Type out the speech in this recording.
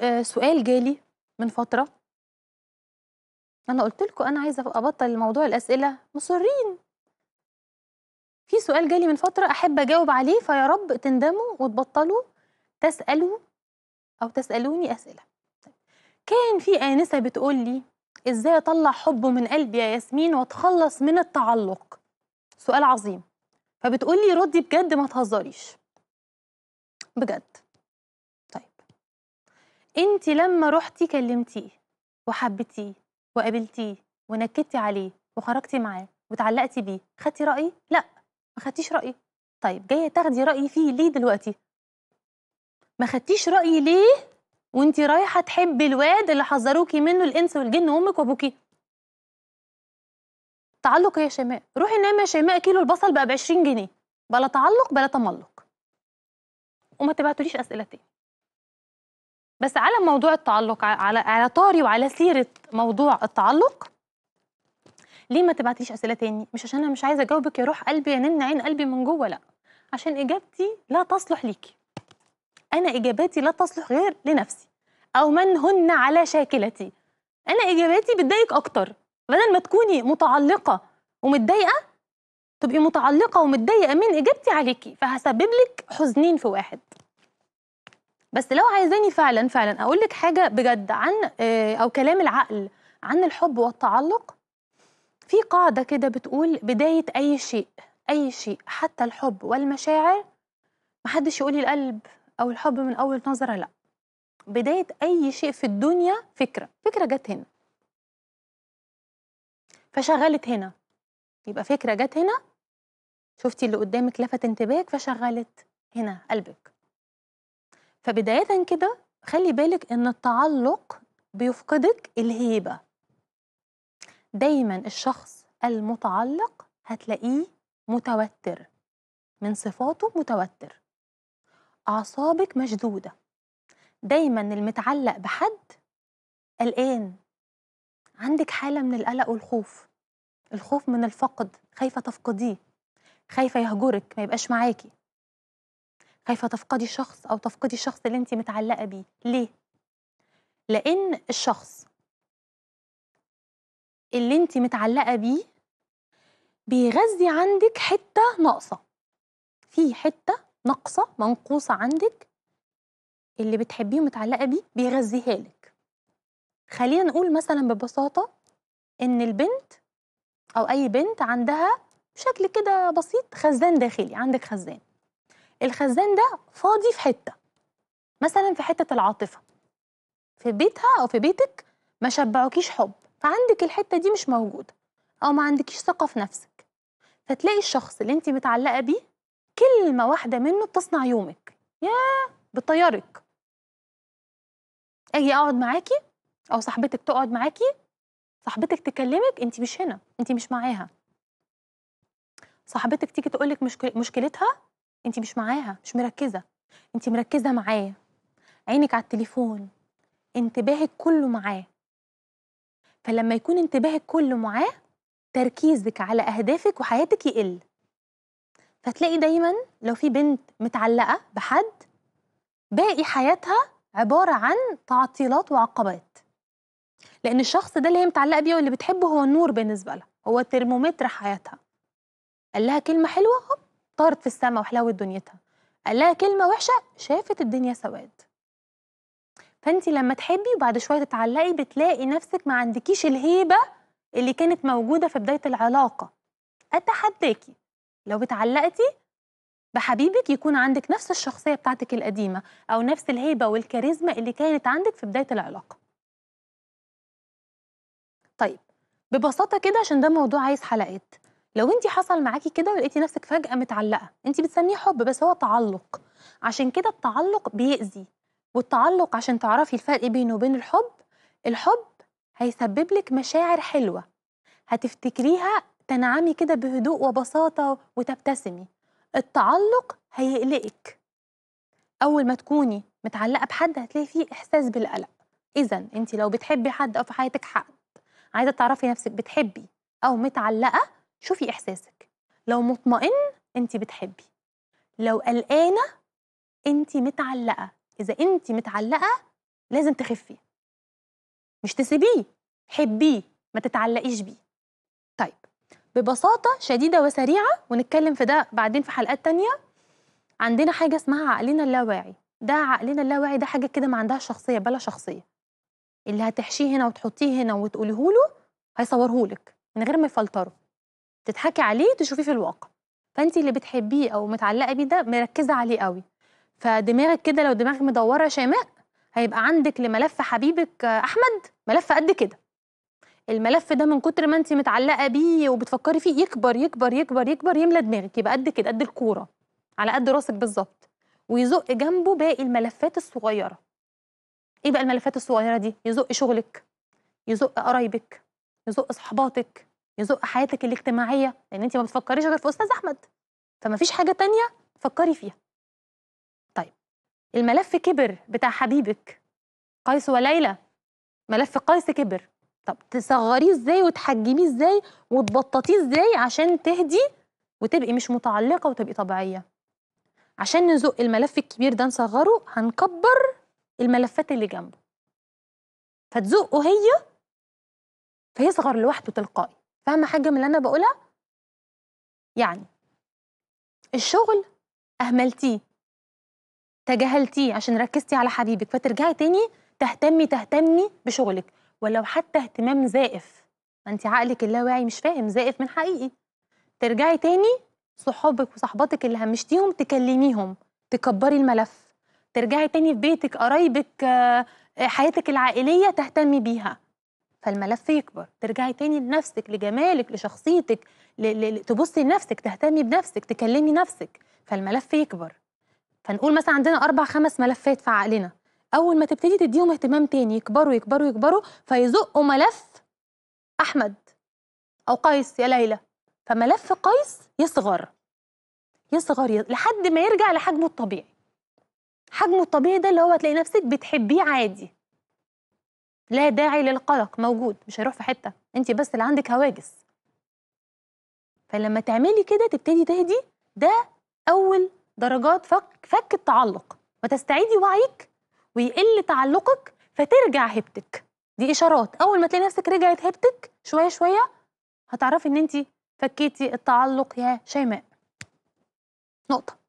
آه، سؤال جالي من فتره انا قلت لكم انا عايزه ابطل موضوع الاسئله مصرين في سؤال جالي من فتره احب اجاوب عليه فيا رب تندموا وتبطلوا تسالوا او تسالوني اسئله طيب، كان في انسه بتقول لي ازاي اطلع حبه من قلبي يا ياسمين واتخلص من التعلق سؤال عظيم فبتقول لي ردي بجد ما تهزريش بجد انت لما رحتي كلمتيه وحبتيه وقابلتيه ونكدتي عليه وخرجتي معاه وتعلقتي بيه خدتي رايي لا ما خدتيش رايي طيب جايه تاخدي رايي فيه ليه دلوقتي ما خدتيش رايي ليه وانت رايحه تحبي الواد اللي حذروكي منه الانس والجن وامك وابوكي تعلق يا شيماء روحي نامي يا شيماء كيلو البصل بقى ب 20 جنيه بلا تعلق بلا تملق وما تبعتوليش اسئله تاني بس على موضوع التعلق على على طاري وعلى سيره موضوع التعلق ليه ما تبعتليش اسئله تاني مش عشان انا مش عايزه اجاوبك يا روح قلبي يا نن عين قلبي من جوه لا عشان اجابتي لا تصلح ليكي انا اجاباتي لا تصلح غير لنفسي او من هن على شاكلتي انا اجاباتي بتضايق اكتر بدل ما تكوني متعلقه ومتضايقه تبقي متعلقه ومتضايقه من اجابتي عليكي فهسبب لك حزنين في واحد بس لو عايزاني فعلا فعلا اقول لك حاجه بجد عن آه، او كلام العقل عن الحب والتعلق في قاعده كده بتقول بدايه اي شيء اي شيء حتى الحب والمشاعر محدش يقولي القلب او الحب من اول نظره لا بدايه اي شيء في الدنيا فكره فكره جت هنا فشغلت هنا يبقى فكره جت هنا شفتي اللي قدامك لفت انتباهك فشغلت هنا قلبك فبداية كده خلي بالك إن التعلق بيفقدك الهيبة دايما الشخص المتعلق هتلاقيه متوتر من صفاته متوتر أعصابك مشدودة دايما المتعلق بحد قلقان عندك حالة من القلق والخوف الخوف من الفقد خايفة تفقديه خايفة يهجرك ما يبقاش معاكي خايفه تفقدي شخص او تفقدي الشخص اللي انت متعلقه بيه ليه لان الشخص اللي انت متعلقه بيه بيغذي عندك حته ناقصه في حته ناقصه منقوصه عندك اللي بتحبيه ومتعلقه بيه بيغذيها لك خلينا نقول مثلا ببساطه ان البنت او اي بنت عندها بشكل كده بسيط خزان داخلي عندك خزان الخزان ده فاضي في حته مثلا في حته العاطفه في بيتها او في بيتك ما شبعوكيش حب فعندك الحته دي مش موجوده او ما عندكيش ثقه في نفسك فتلاقي الشخص اللي انت متعلقه بيه كلمه واحده منه بتصنع يومك يا بتطيرك اجي اقعد معاكي او صاحبتك تقعد معاكي صاحبتك تكلمك انت مش هنا انت مش معاها صاحبتك تيجي تقولك مشكلتها أنت مش معاها مش مركزة أنت مركزة معاه عينك على التليفون انتباهك كله معاه فلما يكون انتباهك كله معاه تركيزك على أهدافك وحياتك يقل فتلاقي دايما لو في بنت متعلقة بحد باقي حياتها عبارة عن تعطيلات وعقبات لأن الشخص ده اللي هي متعلقة بيه واللي بتحبه هو النور بالنسبة لها هو ترمومتر حياتها قال لها كلمة حلوة هوب طارت في السماء وحلوت دنيتها قال لها كلمة وحشة شافت الدنيا سواد فانت لما تحبي وبعد شوية تتعلقي بتلاقي نفسك ما عندكيش الهيبة اللي كانت موجودة في بداية العلاقة أتحداكي لو اتعلقتي بحبيبك يكون عندك نفس الشخصية بتاعتك القديمة أو نفس الهيبة والكاريزما اللي كانت عندك في بداية العلاقة طيب ببساطة كده عشان ده موضوع عايز حلقات لو انت حصل معاكي كده ولقيتي نفسك فجأة متعلقة انت بتسميه حب بس هو تعلق عشان كده التعلق بيأذي والتعلق عشان تعرفي الفرق بينه وبين الحب الحب هيسبب لك مشاعر حلوة هتفتكريها تنعمي كده بهدوء وبساطة وتبتسمي التعلق هيقلقك أول ما تكوني متعلقة بحد هتلاقي فيه إحساس بالقلق إذا أنت لو بتحبي حد أو في حياتك حد عايزة تعرفي نفسك بتحبي أو متعلقة شوفي احساسك لو مطمئن انت بتحبي لو قلقانه انت متعلقه اذا انت متعلقه لازم تخفي مش تسيبيه حبيه ما تتعلقيش بيه طيب ببساطه شديده وسريعه ونتكلم في ده بعدين في حلقات تانية عندنا حاجه اسمها عقلنا اللاواعي ده عقلنا اللاواعي ده حاجه كده ما عندهاش شخصيه بلا شخصيه اللي هتحشيه هنا وتحطيه هنا وتقوليه له هيصورهولك من غير ما يفلتره تتحكي عليه تشوفيه في الواقع فانت اللي بتحبيه او متعلقه بيه ده مركزه عليه قوي فدماغك كده لو دماغك مدوره شيماء هيبقى عندك لملف حبيبك احمد ملف قد كده الملف ده من كتر ما انت متعلقه بيه وبتفكري فيه يكبر يكبر يكبر يكبر يملى دماغك يبقى قد كده قد الكوره على قد راسك بالظبط ويزق جنبه باقي الملفات الصغيره ايه بقى الملفات الصغيره دي يزق شغلك يزق قرايبك يزق صحباتك يزق حياتك الاجتماعيه لان انت ما بتفكريش غير في استاذ احمد فما فيش حاجه تانية فكري فيها طيب الملف كبر بتاع حبيبك قيس وليلى ملف قيس كبر طب تصغريه ازاي وتحجميه ازاي وتبططيه ازاي عشان تهدي وتبقي مش متعلقه وتبقي طبيعيه عشان نزق الملف الكبير ده نصغره هنكبر الملفات اللي جنبه فتزقه هي فيصغر لوحده تلقائي فاهمة حاجة من اللي أنا بقولها؟ يعني الشغل أهملتيه تجاهلتيه عشان ركزتي على حبيبك فترجعي تاني تهتمي تهتمي بشغلك ولو حتى اهتمام زائف ما انت عقلك اللاواعي مش فاهم زائف من حقيقي ترجعي تاني صحابك وصحباتك اللي همشتيهم تكلميهم تكبري الملف ترجعي تاني في بيتك قرايبك آه، حياتك العائليه تهتمي بيها فالملف يكبر ترجعي تاني لنفسك لجمالك لشخصيتك ل... ل... تبصي لنفسك تهتمي بنفسك تكلمي نفسك فالملف يكبر فنقول مثلا عندنا اربع خمس ملفات في عقلنا اول ما تبتدي تديهم اهتمام تاني يكبروا يكبروا يكبروا فيزقوا ملف احمد او قيس يا ليلى فملف قيس يصغر يصغر ي... لحد ما يرجع لحجمه الطبيعي حجمه الطبيعي ده اللي هو تلاقي نفسك بتحبيه عادي لا داعي للقلق موجود مش هيروح في حته انت بس اللي عندك هواجس فلما تعملي كده تبتدي تهدي ده اول درجات فك فك التعلق وتستعيدي وعيك ويقل تعلقك فترجع هبتك دي اشارات اول ما تلاقي نفسك رجعت هبتك شويه شويه هتعرفي ان انت فكيتي التعلق يا شيماء نقطه